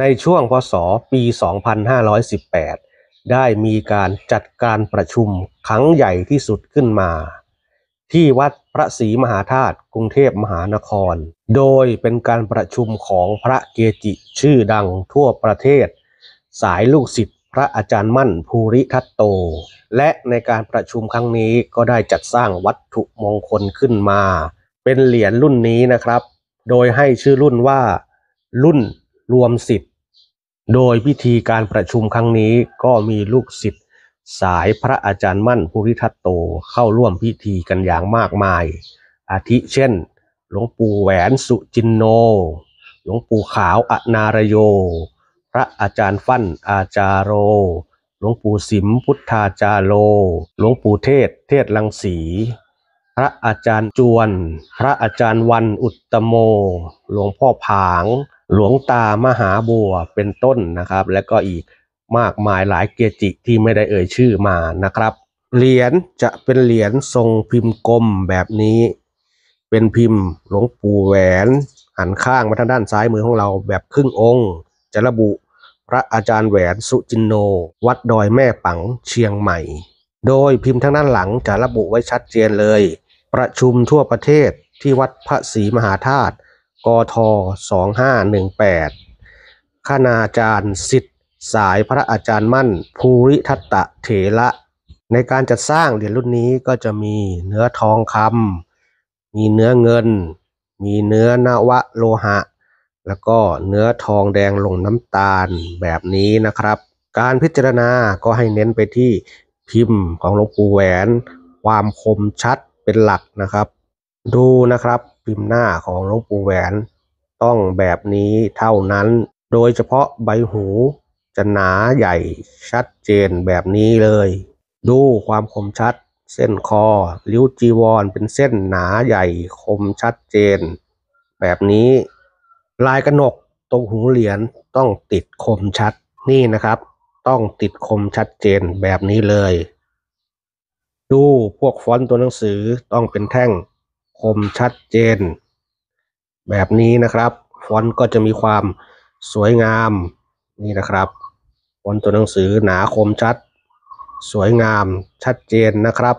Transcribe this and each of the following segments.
ในช่วงพศ ปี 2518 ได้มีการจัดการประชุมครั้งใหญ่ที่สุดขึ้นมา ที่วัดพระศรีมหาธาตุกรุงเทพมหานคร โดยเป็นการประชุมของพระเกจิชื่อดังทั่วประเทศ สายลูกศิษย์พระอาจารย์มั่นภูริทัตโต และในการประชุมครั้งนี้ก็ได้จัดสร้างวัตถุมงคลขึ้นมา เป็นเหรียญรุ่นนี้นะครับ โดยให้ชื่อรุ่นว่ารุ่นรวมสิทธิโดยพิธีการประชุมครั้งนี้ก็มีลูกศิษย์สายพระอาจารย์มั่นภูริทัตโตเข้าร่วมพิธีกันอย่างมากมาย อาทิเช่น หลวงปู่แหวนสุจินโน หลวงปู่ขาวอนารโย พระอาจารย์ฟั่นอาจารโรหลวงปู่สิมพุทธาจารโรหลวงปู่เทศเทศลังสีพระอาจารย์จวน พระอาจารย์วันอุตตโมหลวงพ่อผางหลวงตามหาบัวเป็นต้นนะครับ และก็อีกมากมายหลายเกจิที่ไม่ได้เอ่ยชื่อมานะครับ เหรียญจะเป็นเหรียญทรงพิมพ์กลมแบบนี้ เป็นพิมพ์หลวงปู่แหวนหันข้างมาทางด้านซ้ายมือของเราแบบครึ่งองค์ จะระบุพระอาจารย์แหวนสุจินโน วัดดอยแม่ปังเชียงใหม่ โดยพิมพ์ทางด้านหลังจะระบุไว้ชัดเจนเลย ประชุมทั่วประเทศที่วัดพระศรีมหาธาตุกทสองห้าหนึ่งแปดคณาจารย์สิทธิ์สายพระอาจารย์มั่นภูริทัตตะเถระในการจัดสร้างเหรียญรุ่นนี้ก็จะมีเนื้อทองคำมีเนื้อเงิน มีเนื้อนวะโลหะ แล้วก็เนื้อทองแดงลงน้ำตาลแบบนี้นะครับ การพิจารณาก็ให้เน้นไปที่พิมพ์ของหลวงปู่แหวน ความคมชัดเป็นหลักนะครับ ดูนะครับิมพ์หน้าของหลวงปู่แหวนต้องแบบนี้เท่านั้น โดยเฉพาะใบหูจะหนาใหญ่ชัดเจนแบบนี้เลย ดูความคมชัด เส้นคอริ้วจีวรเป็นเส้นหนาใหญ่คมชัดเจน แบบนี้ ลายกระหนกตรงหูเหรียญต้องติดคมชัดนี่นะครับต้องติดคมชัดเจนแบบนี้เลย ดูพวกฟอนต์ตัวหนังสือต้องเป็นแท่งคมชัดเจน แบบนี้นะครับ ฟอนต์ก็จะมีความสวยงามนี่นะครับฟอนต์ตัวหนังสือหนาคมชัด สวยงามชัดเจนนะครับ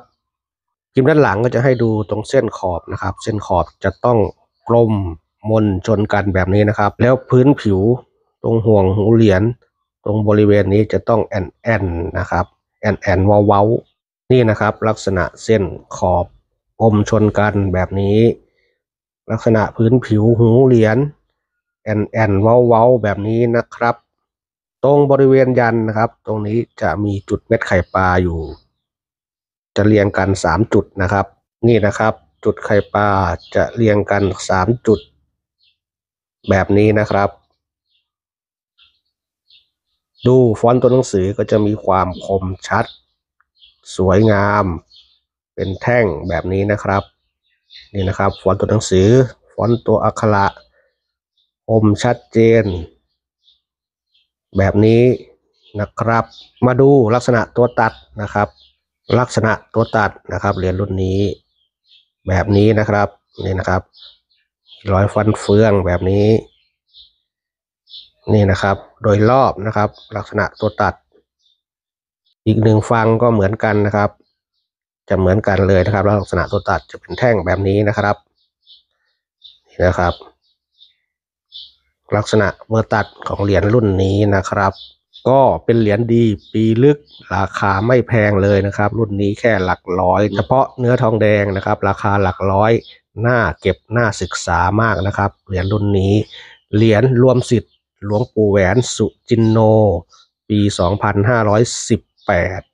พิมพ์ด้านหลังก็จะให้ดูตรงเส้นขอบนะครับ เส้นขอบจะต้องกลมมนชนกันแบบนี้นะครับ แล้วพื้นผิวตรงห่วงหูเหรียญตรงบริเวณนี้จะต้องแอนแอนนะครับแอนแอนเว้าเว้านี่นะครับลักษณะเส้นขอบอมชนกันแบบนี้ ลักษณะพื้นผิวหูเหรียญแอนแอนเว้าเว้าแบบนี้นะครับ ตรงบริเวณยันนะครับ ตรงนี้จะมีจุดเม็ดไข่ปลาอยู่ จะเรียงกัน3จุดนะครับนี่นะครับ จุดไข่ปลาจะเรียงกัน3จุด แบบนี้นะครับ ดูฟอนต์ตัวหนังสือก็จะมีความคมชัดสวยงามเป็นแท่งแบบนี้นะครับนี่นะครับ ฟอนต์ตัวหนังสือ ฟอนต์ตัวอักขระคมชัดเจน แบบนี้นะครับ มาดูลักษณะตัวตัดนะครับ ลักษณะตัวตัดนะครับเหรียญรุ่นนี้แบบนี้นะครับนี่นะครับร้อยฟันเฟืองแบบนี้ นี่นะครับ โดยรอบนะครับ ลักษณะตัวตัด อีกหนึ่งฟังก็เหมือนกันนะครับจะเหมือนกันเลยนะครับลักษณะตัวตัดจะเป็นแท่งแบบนี้นะครับนี่นะครับ ลักษณะเมอ่อตัดของเหรียญรุ่นนี้นะครับ ก็เป็นเหรียญดีปีลึกราคาไม่แพงเลยนะครับ รุ่นนี้แค่หลักร้อยเฉพาะเนื้อทองแดงนะครับ ราคาหลักร้อยน่าเก็บน่าศึกษามากนะครับ เหรียญรุ่นนี้เหรียญรวมสิทธิ์หลวงปู่แหวนสุจินโน ปี 2518